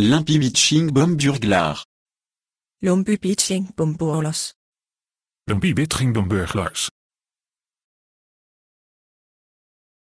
Lumpy bitching bum burglar. Lumpy bitching bum burglars. Lumpy bitching Bomb burglars.